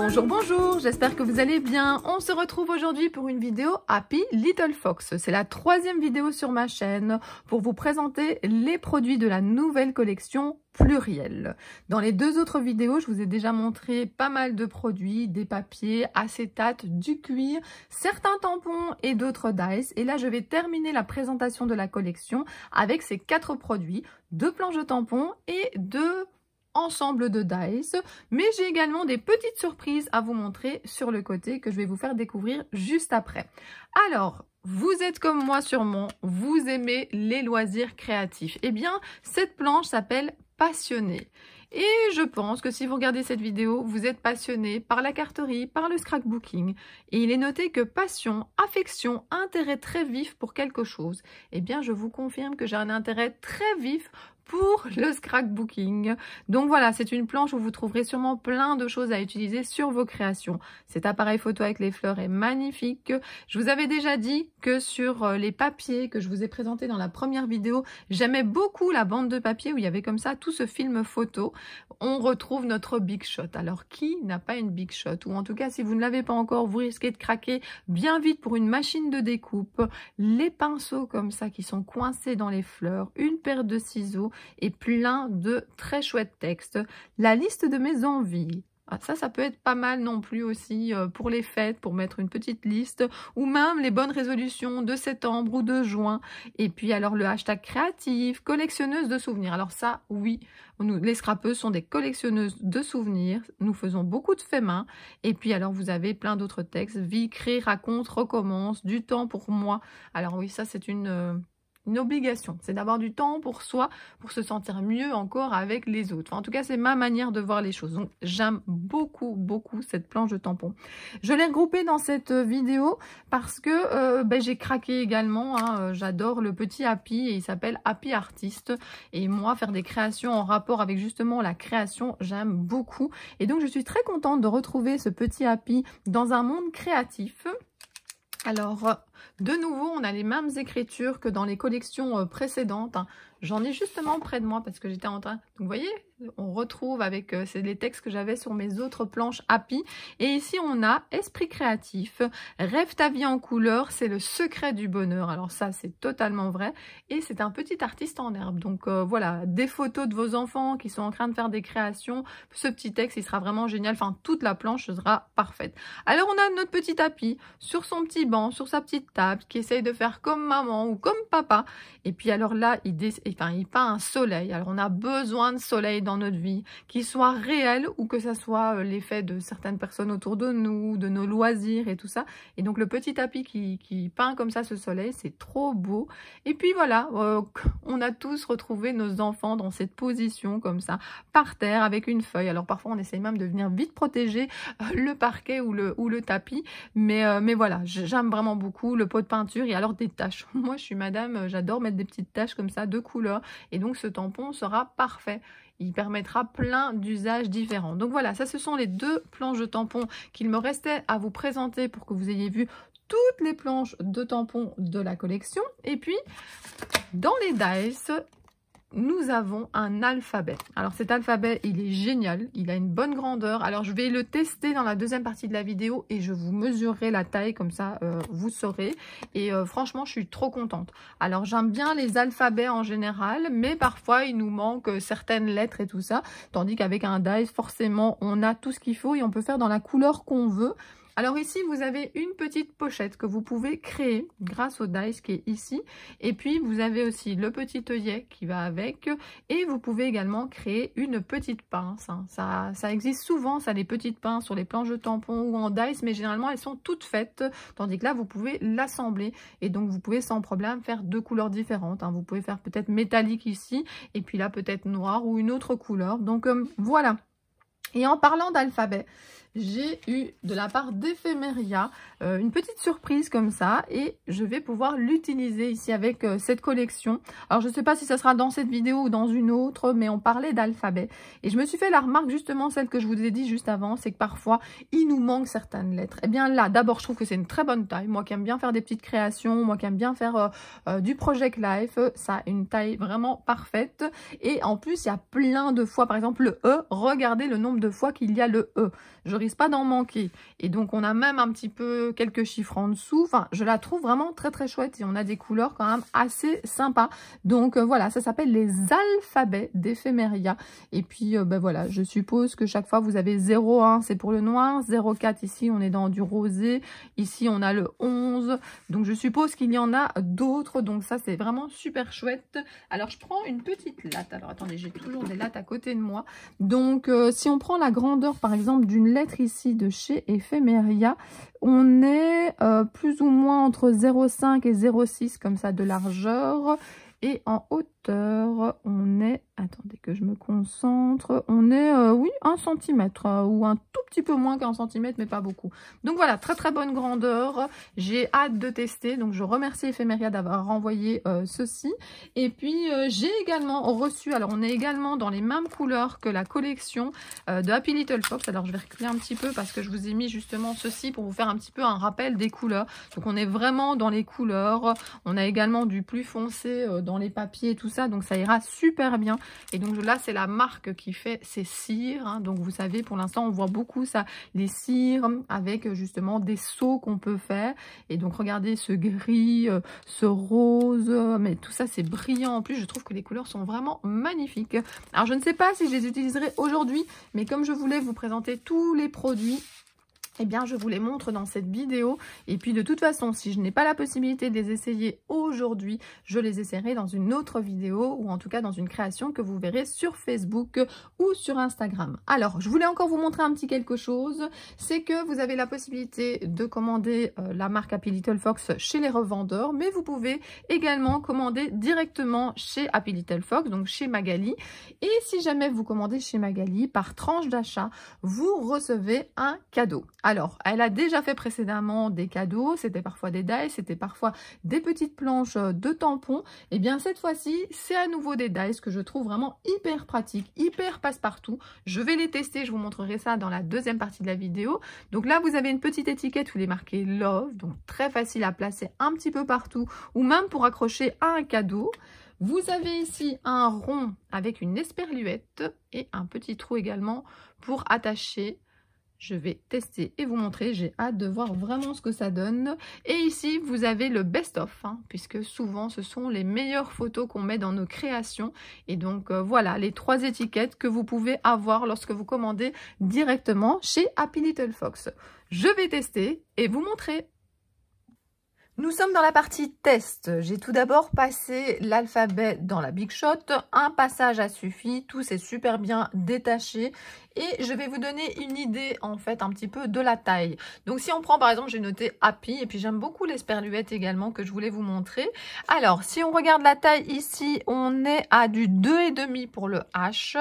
Bonjour, bonjour, j'espère que vous allez bien. On se retrouve aujourd'hui pour une vidéo Happy Little Fox. C'est la troisième vidéo sur ma chaîne pour vous présenter les produits de la nouvelle collection pluriel. Dans les deux autres vidéos, je vous ai déjà montré pas mal de produits, des papiers, acétate, du cuir, certains tampons et d'autres dice. Et là, je vais terminer la présentation de la collection avec ces quatre produits, deux planches de tampons et deux ensemble de dice. Mais j'ai également des petites surprises à vous montrer sur le côté que je vais vous faire découvrir juste après. Alors, vous êtes comme moi sûrement, vous aimez les loisirs créatifs. Eh bien, cette planche s'appelle Passionné. Et je pense que si vous regardez cette vidéo, vous êtes passionné par la carterie, par le scrapbooking. Et il est noté que passion, affection, intérêt très vif pour quelque chose. Eh bien, je vous confirme que j'ai un intérêt très vif pour le scrapbooking. Donc voilà, c'est une planche où vous trouverez sûrement plein de choses à utiliser sur vos créations. Cet appareil photo avec les fleurs est magnifique. Je vous avais déjà dit que sur euh, les papiers que je vous ai présentés dans la première vidéo, j'aimais beaucoup la bande de papier où il y avait comme ça tout ce film photo on retrouve notre big shot. Alors qui n'a pas une big shot Ou en tout cas, si vous ne l'avez pas encore, vous risquez de craquer bien vite pour une machine de découpe, les pinceaux comme ça qui sont coincés dans les fleurs, une paire de ciseaux et plein de très chouettes textes. La liste de mes envies, ah, ça, ça peut être pas mal non plus aussi euh, pour les fêtes, pour mettre une petite liste, ou même les bonnes résolutions de septembre ou de juin. Et puis alors le hashtag créatif, collectionneuse de souvenirs. Alors ça, oui, les scrapeuses sont des collectionneuses de souvenirs. Nous faisons beaucoup de faits main. Et puis alors vous avez plein d'autres textes. Vie, crée, raconte, recommence, du temps pour moi. Alors oui, ça c'est une... Euh, une obligation, c'est d'avoir du temps pour soi, pour se sentir mieux encore avec les autres. en tout cas, c'est ma manière de voir les choses. Donc, j'aime beaucoup, beaucoup cette planche de tampon Je l'ai regroupée dans cette vidéo parce que euh, ben, j'ai craqué également. Hein. Euh, j'adore le petit Happy et il s'appelle Happy Artiste. Et moi, faire des créations en rapport avec justement la création, j'aime beaucoup. Et donc, je suis très contente de retrouver ce petit Happy dans un monde créatif. Alors, de nouveau, on a les mêmes écritures que dans les collections euh, précédentes. Hein. J'en ai justement près de moi parce que j'étais en train... vous voyez, on retrouve avec... Euh, c'est les textes que j'avais sur mes autres planches Happy. Et ici, on a Esprit créatif, Rêve ta vie en couleur, c'est le secret du bonheur. Alors ça, c'est totalement vrai. Et c'est un petit artiste en herbe. Donc euh, voilà, des photos de vos enfants qui sont en train de faire des créations. Ce petit texte, il sera vraiment génial. Enfin, toute la planche sera parfaite. Alors, on a notre petit tapis sur son petit banc, sur sa petite table, qui essaye de faire comme maman ou comme papa. Et puis alors là, il, il peint un soleil. Alors on a besoin de soleil dans notre vie, qu'il soit réel ou que ça soit euh, l'effet de certaines personnes autour de nous, de nos loisirs et tout ça. Et donc le petit tapis qui, peint comme ça ce soleil, c'est trop beau. Et puis voilà, euh, on a tous retrouvé nos enfants dans cette position comme ça, par terre avec une feuille. Alors parfois on essaye même de venir vite protéger euh, le parquet ou le, ou le tapis. Mais, mais voilà, j'aime vraiment beaucoup le pot de peinture et alors des taches. Moi, je suis madame, euh, j'adore mettre des petites taches comme ça de couleur et donc ce tampon sera parfait. Il permettra plein d'usages différents. Donc voilà, ça ce sont les deux planches de tampons qu'il me restait à vous présenter pour que vous ayez vu toutes les planches de tampons de la collection. Et puis, dans les dice, nous avons un alphabet. Alors cet alphabet, il est génial, il a une bonne grandeur. Alors je vais le tester dans la deuxième partie de la vidéo et je vous mesurerai la taille, comme ça euh, vous saurez. Et euh, franchement, je suis trop contente. Alors j'aime bien les alphabets en général, mais parfois il nous manque euh, certaines lettres et tout ça. Tandis qu'avec un dice, forcément, on a tout ce qu'il faut et on peut faire dans la couleur qu'on veut. Alors ici, vous avez une petite pochette que vous pouvez créer grâce au dice qui est ici. Et puis, vous avez aussi le petit œillet qui va avec. Et vous pouvez également créer une petite pince. Hein. Ça, existe souvent, ça, les petites pinces sur les planches de tampon ou en dice. Mais généralement, elles sont toutes faites. Tandis que là, vous pouvez l'assembler. Et donc, vous pouvez sans problème faire deux couleurs différentes. Hein. Vous pouvez faire peut-être métallique ici. Et puis là, peut-être noir ou une autre couleur. Donc, euh, voilà. Et en parlant d'alphabet, j'ai eu de la part d'Ephemeria euh, une petite surprise comme ça et je vais pouvoir l'utiliser ici avec euh, cette collection. Alors je ne sais pas si ça sera dans cette vidéo ou dans une autre mais on parlait d'alphabet et je me suis fait la remarque justement celle que je vous ai dit juste avant c'est que parfois il nous manque certaines lettres. Et eh bien là d'abord je trouve que c'est une très bonne taille. Moi qui aime bien faire des petites créations, moi qui aime bien faire euh, du Project Life, ça a une taille vraiment parfaite et en plus il y a plein de fois par exemple le E, regardez le nombre de fois qu'il y a le E. Je pas d'en manquer. Et donc, on a même un petit peu quelques chiffres en dessous. Enfin, je la trouve vraiment très, très chouette. Et on a des couleurs quand même assez sympas. Donc, euh, voilà, ça s'appelle les alphabets d'éphéméria. Et puis, euh, ben voilà, je suppose que chaque fois, vous avez 0,1, c'est pour le noir. 0,4, ici, on est dans du rosé. Ici, on a le 11. Donc, je suppose qu'il y en a d'autres. Donc, ça, c'est vraiment super chouette. Alors, je prends une petite latte. Alors, attendez, j'ai toujours des lattes à côté de moi. Donc, euh, si on prend la grandeur, par exemple, d'une lettre, ici de chez Ephemeria. On est euh, plus ou moins entre 0,5 et 0,6 comme ça de largeur. Et en hauteur, on que je me concentre. On est, euh, oui, un centimètre euh, ou un tout petit peu moins qu'un centimètre, mais pas beaucoup. Donc voilà, très très bonne grandeur. J'ai hâte de tester. Donc je remercie Ephemeria d'avoir renvoyé euh, ceci. Et puis j'ai également reçu, alors on est également dans les mêmes couleurs que la collection de Happy Little Fox. Alors je vais reculer un petit peu parce que je vous ai mis justement ceci pour vous faire un petit peu un rappel des couleurs. Donc on est vraiment dans les couleurs. On a également du plus foncé dans les papiers et tout ça. Donc ça ira super bien. Et donc là, c'est la marque qui fait ces cires. Hein. Donc, vous savez, pour l'instant, on voit beaucoup ça, les cires avec euh, justement des sauts qu'on peut faire. Et donc, regardez ce gris, euh, ce rose, euh, mais tout ça, c'est brillant. En plus, je trouve que les couleurs sont vraiment magnifiques. Alors, je ne sais pas si je les utiliserai aujourd'hui, mais comme je voulais vous présenter tous les produits, eh bien, je vous les montre dans cette vidéo. Et puis, de toute façon, si je n'ai pas la possibilité de les essayer aujourd'hui, je les essaierai dans une autre vidéo ou en tout cas dans une création que vous verrez sur Facebook ou sur Instagram. Alors, je voulais encore vous montrer un petit quelque chose. C'est que vous avez la possibilité de commander euh, la marque Happy Little Fox chez les revendeurs, mais vous pouvez également commander directement chez Happy Little Fox, donc chez Magali. Et si jamais vous commandez chez Magali, par tranche d'achat, vous recevez un cadeau. Alors, elle a déjà fait précédemment des cadeaux, c'était parfois des dies, c'était parfois des petites planches euh, de tampons. Et eh bien, cette fois-ci, c'est à nouveau des dies que je trouve vraiment hyper pratique, hyper passe-partout. Je vais les tester, je vous montrerai ça dans la deuxième partie de la vidéo. Donc là, vous avez une petite étiquette où il est marqué Love, donc très facile à placer un petit peu partout ou même pour accrocher à un cadeau. Vous avez ici un rond avec une esperluette et un petit trou également pour attacher je vais tester et vous montrer, j'ai hâte de voir vraiment ce que ça donne. Et ici, vous avez le best-of, hein, puisque souvent ce sont les meilleures photos qu'on met dans nos créations. Et donc euh, voilà, les trois étiquettes que vous pouvez avoir lorsque vous commandez directement chez Happy Little Fox. Je vais tester et vous montrer nous sommes dans la partie test. J'ai tout d'abord passé l'alphabet dans la Big Shot. Un passage a suffi, tout s'est super bien détaché et je vais vous donner une idée en fait un petit peu de la taille. Donc si on prend par exemple, j'ai noté Happy et puis j'aime beaucoup l'esperluette également que je voulais vous montrer. Alors si on regarde la taille ici, on est à du 2,5 pour le H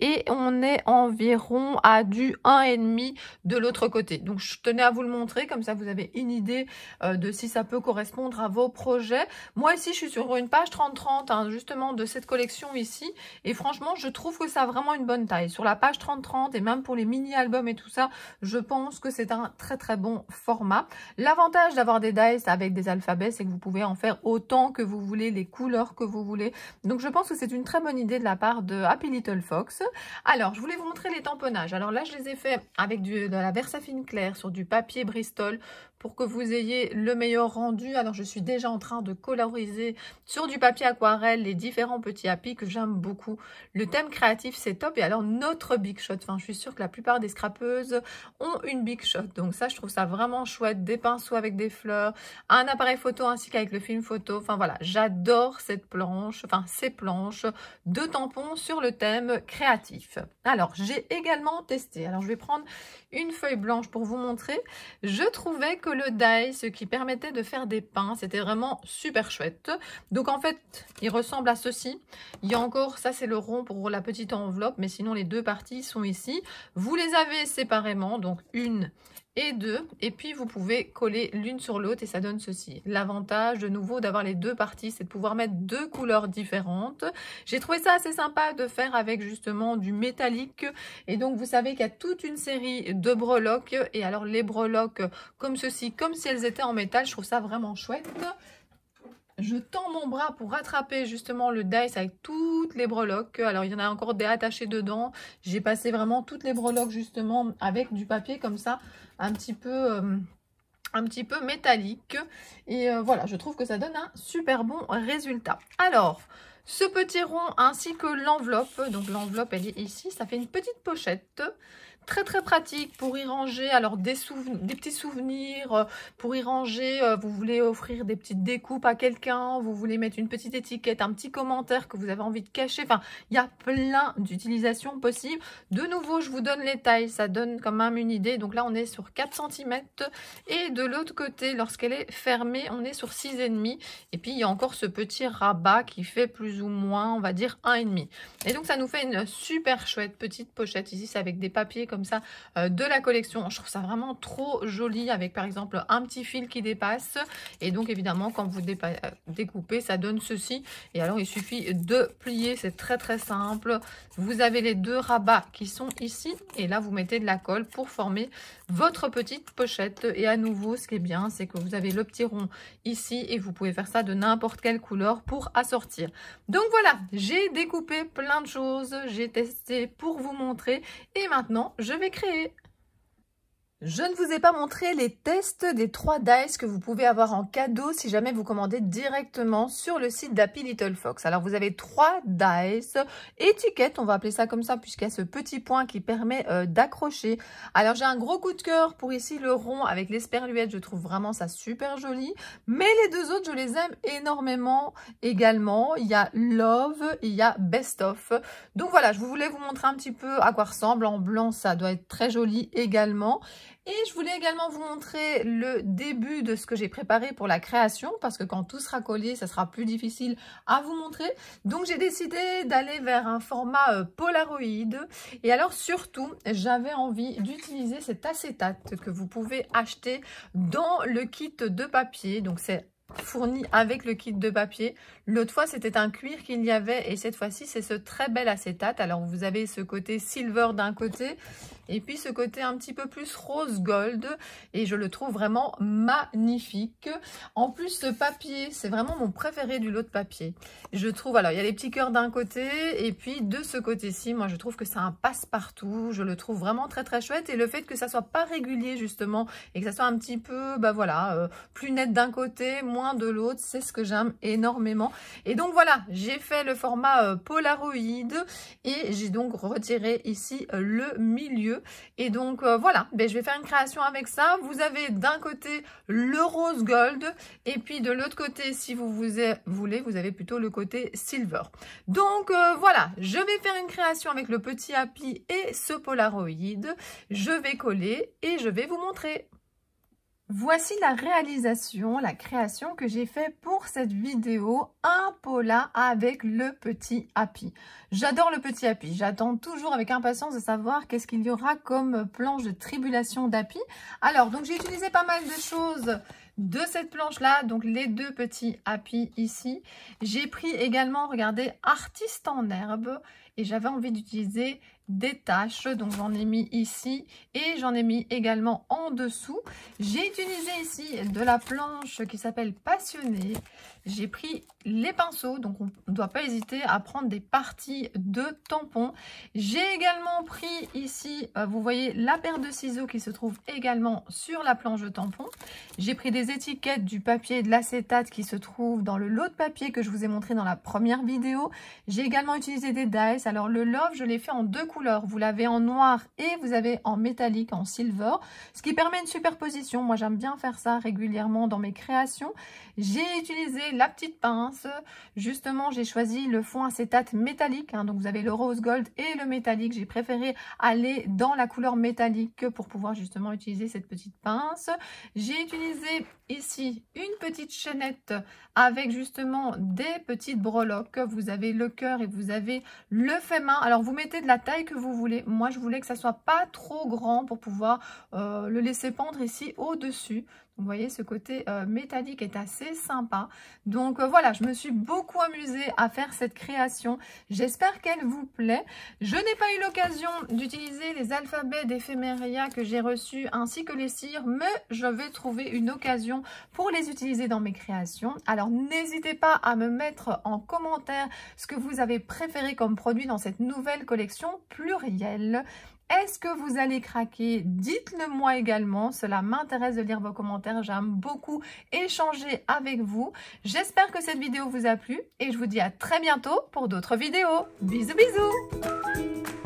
et on est environ à du 1,5 de l'autre côté. Donc je tenais à vous le montrer, comme ça vous avez une idée euh, de si ça peut correspondre à vos projets. Moi ici je suis sur une page 30-30 hein, justement de cette collection ici et franchement je trouve que ça a vraiment une bonne taille. Sur la page 30-30 et même pour les mini-albums et tout ça, je pense que c'est un très très bon format. L'avantage d'avoir des dice avec des alphabets, c'est que vous pouvez en faire autant que vous voulez, les couleurs que vous voulez. Donc je pense que c'est une très bonne idée de la part de Happy Little Fox. Alors, je voulais vous montrer les tamponnages. Alors là, je les ai fait avec de la Versafine claire sur du papier Bristol pour que vous ayez le meilleur rendu. Alors, je suis déjà en train de coloriser sur du papier aquarelle les différents petits happy que j'aime beaucoup. Le thème créatif, c'est top. Et alors, notre Big Shot. Enfin, je suis sûre que la plupart des scrapeuses ont une Big Shot. Donc ça, je trouve ça vraiment chouette. Des pinceaux avec des fleurs, un appareil photo ainsi qu'avec le film photo. Enfin, voilà, j'adore cette planche, enfin, ces planches de tampons sur le thème créatif. Alors, j'ai également testé. Alors, je vais prendre une feuille blanche pour vous montrer. Je trouvais que le die, ce qui permettait de faire des pains. C'était vraiment super chouette. Donc en fait, il ressemble à ceci. Il y a encore, ça c'est le rond pour la petite enveloppe, mais sinon les deux parties sont ici. Vous les avez séparément, donc une et deux Et puis, vous pouvez coller l'une sur l'autre et ça donne ceci. L'avantage, de nouveau, d'avoir les deux parties, c'est de pouvoir mettre deux couleurs différentes. J'ai trouvé ça assez sympa de faire avec, justement, du métallique. Et donc, vous savez qu'il y a toute une série de breloques. Et alors, les breloques, comme ceci, comme si elles étaient en métal, je trouve ça vraiment chouette. Je tends mon bras pour rattraper justement le dice avec toutes les breloques. Alors, il y en a encore des attachés dedans. J'ai passé vraiment toutes les breloques justement avec du papier comme ça, un petit peu... Euh, un petit peu métallique et euh, voilà je trouve que ça donne un super bon résultat alors ce petit rond ainsi que l'enveloppe donc l'enveloppe elle est ici ça fait une petite pochette très très pratique pour y ranger alors des, des petits souvenirs, euh, pour y ranger, euh, vous voulez offrir des petites découpes à quelqu'un, vous voulez mettre une petite étiquette, un petit commentaire que vous avez envie de cacher, enfin il y a plein d'utilisations possibles. De nouveau je vous donne les tailles, ça donne quand même une idée, donc là on est sur 4 cm et de l'autre côté lorsqu'elle est fermée on est sur 6,5 et puis il y a encore ce petit rabat qui fait plus ou moins on va dire 1,5 et donc ça nous fait une super chouette petite pochette ici c'est avec des papiers comme ça euh, de la collection. Je trouve ça vraiment trop joli avec par exemple un petit fil qui dépasse. Et donc évidemment quand vous euh, découpez ça donne ceci. Et alors il suffit de plier, c'est très très simple. Vous avez les deux rabats qui sont ici et là vous mettez de la colle pour former votre petite pochette. Et à nouveau ce qui est bien c'est que vous avez le petit rond ici et vous pouvez faire ça de n'importe quelle couleur pour assortir. Donc voilà, j'ai découpé plein de choses, j'ai testé pour vous montrer et maintenant je je vais créer je ne vous ai pas montré les tests des trois dice que vous pouvez avoir en cadeau si jamais vous commandez directement sur le site d'Happy Little Fox. Alors vous avez trois dice, étiquette, on va appeler ça comme ça puisqu'il y a ce petit point qui permet euh, d'accrocher. Alors j'ai un gros coup de cœur pour ici le rond avec l'esperluette, je trouve vraiment ça super joli. Mais les deux autres, je les aime énormément également. Il y a Love, il y a Best Of. Donc voilà, je voulais vous montrer un petit peu à quoi ressemble. En blanc, ça doit être très joli également. Et je voulais également vous montrer le début de ce que j'ai préparé pour la création, parce que quand tout sera collé, ça sera plus difficile à vous montrer. Donc j'ai décidé d'aller vers un format euh, Polaroid. Et alors surtout, j'avais envie d'utiliser cet acétate que vous pouvez acheter dans le kit de papier. Donc c'est fourni avec le kit de papier. L'autre fois, c'était un cuir qu'il y avait et cette fois-ci, c'est ce très bel acétate. Alors, vous avez ce côté silver d'un côté et puis ce côté un petit peu plus rose gold et je le trouve vraiment magnifique. En plus, ce papier, c'est vraiment mon préféré du lot de papier. Je trouve, alors, il y a les petits cœurs d'un côté et puis de ce côté-ci, moi, je trouve que c'est un passe-partout. Je le trouve vraiment très, très chouette et le fait que ça soit pas régulier, justement, et que ça soit un petit peu, bah voilà, euh, plus net d'un côté, moins de l'autre. C'est ce que j'aime énormément. Et donc voilà, j'ai fait le format euh, Polaroid et j'ai donc retiré ici euh, le milieu. Et donc euh, voilà, ben, je vais faire une création avec ça. Vous avez d'un côté le rose gold et puis de l'autre côté, si vous, voulez, vous avez plutôt le côté silver. Donc voilà, je vais faire une création avec le petit happy et ce Polaroid. Je vais coller et je vais vous montrer. Voici la réalisation, la création que j'ai fait pour cette vidéo un pola avec le petit happy. J'adore le petit happy, j'attends toujours avec impatience de savoir qu'est-ce qu'il y aura comme planche de tribulation d'happy. Alors, donc j'ai utilisé pas mal de choses de cette planche-là, donc les deux petits happy ici. J'ai pris également, regardez, artiste en herbe et j'avais envie d'utiliser des taches, Donc j'en ai mis ici et j'en ai mis également en dessous. J'ai utilisé ici de la planche qui s'appelle Passionné. J'ai pris les pinceaux, donc on ne doit pas hésiter à prendre des parties de tampons. J'ai également pris ici, euh, vous voyez, la paire de ciseaux qui se trouve également sur la planche de tampon, J'ai pris des étiquettes du papier de l'acétate qui se trouve dans le lot de papier que je vous ai montré dans la première vidéo. J'ai également utilisé des dice, Alors le love, je l'ai fait en deux vous l'avez en noir et vous avez en métallique, en silver, ce qui permet une superposition. Moi, j'aime bien faire ça régulièrement dans mes créations. J'ai utilisé la petite pince. Justement, j'ai choisi le fond acétate métallique. Hein. donc, vous avez le rose gold et le métallique. J'ai préféré aller dans la couleur métallique pour pouvoir justement utiliser cette petite pince. J'ai utilisé ici une petite chaînette avec justement des petites breloques. Vous avez le cœur et vous avez le fait main. Alors, vous mettez de la taille que vous voulez. Moi, je voulais que ça soit pas trop grand pour pouvoir euh, le laisser pendre ici au-dessus. Vous voyez, ce côté euh, métallique est assez sympa. Donc euh, voilà, je me suis beaucoup amusée à faire cette création. J'espère qu'elle vous plaît. Je n'ai pas eu l'occasion d'utiliser les alphabets d'éphéméria que j'ai reçus ainsi que les cires, mais je vais trouver une occasion pour les utiliser dans mes créations. Alors n'hésitez pas à me mettre en commentaire ce que vous avez préféré comme produit dans cette nouvelle collection plurielle. Est-ce que vous allez craquer Dites-le moi également, cela m'intéresse de lire vos commentaires, j'aime beaucoup échanger avec vous. J'espère que cette vidéo vous a plu et je vous dis à très bientôt pour d'autres vidéos. Bisous bisous